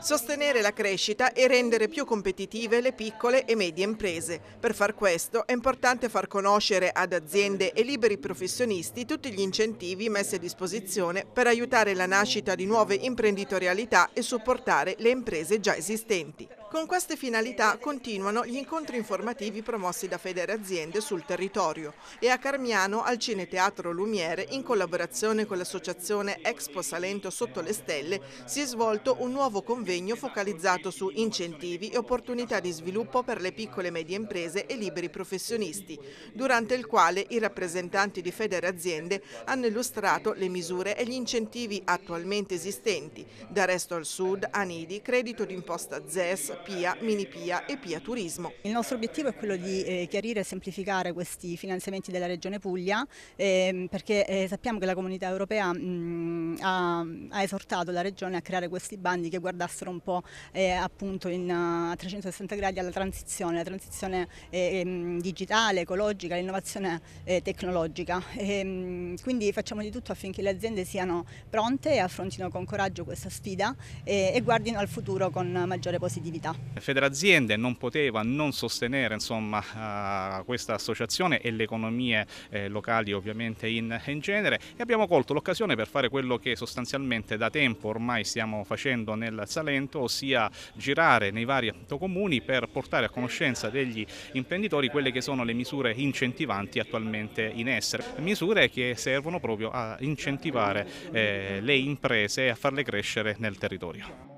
Sostenere la crescita e rendere più competitive le piccole e medie imprese. Per far questo è importante far conoscere ad aziende e liberi professionisti tutti gli incentivi messi a disposizione per aiutare la nascita di nuove imprenditorialità e supportare le imprese già esistenti. Con queste finalità continuano gli incontri informativi promossi da Federe Aziende sul territorio e a Carmiano al Cineteatro Lumiere in collaborazione con l'associazione Expo Salento Sotto le Stelle si è svolto un nuovo convegno focalizzato su incentivi e opportunità di sviluppo per le piccole e medie imprese e liberi professionisti, durante il quale i rappresentanti di Federe Aziende hanno illustrato le misure e gli incentivi attualmente esistenti, da Resto al Sud, Anidi, Credito d'imposta ZES, Pia, Mini Pia e Pia Turismo. Il nostro obiettivo è quello di eh, chiarire e semplificare questi finanziamenti della Regione Puglia ehm, eh, perché sappiamo che la comunità europea mh, mm, ha, ha, esortato la Regione a creare questi bandi che guardassero un po' eh, appunto in, a 360 gradi alla transizione, la transizione eh, ehm, digitale, ecologica, l'innovazione tecnologica. E, ehm, quindi facciamo di tutto affinché le aziende siano pronte e affrontino con coraggio questa sfida e, e guardino al futuro con maggiore positività. Federazienda. Federaziende non poteva non sostenere insomma, eh, questa associazione e le economie eh, locali ovviamente in, in genere e abbiamo colto l'occasione per fare quello che sostanzialmente da tempo ormai stiamo facendo nel Salento, ossia girare nei vari comuni per portare a conoscenza degli imprenditori quelle che sono le misure incentivanti attualmente in essere, misure che servono proprio a incentivare eh, le imprese e a farle crescere nel territorio.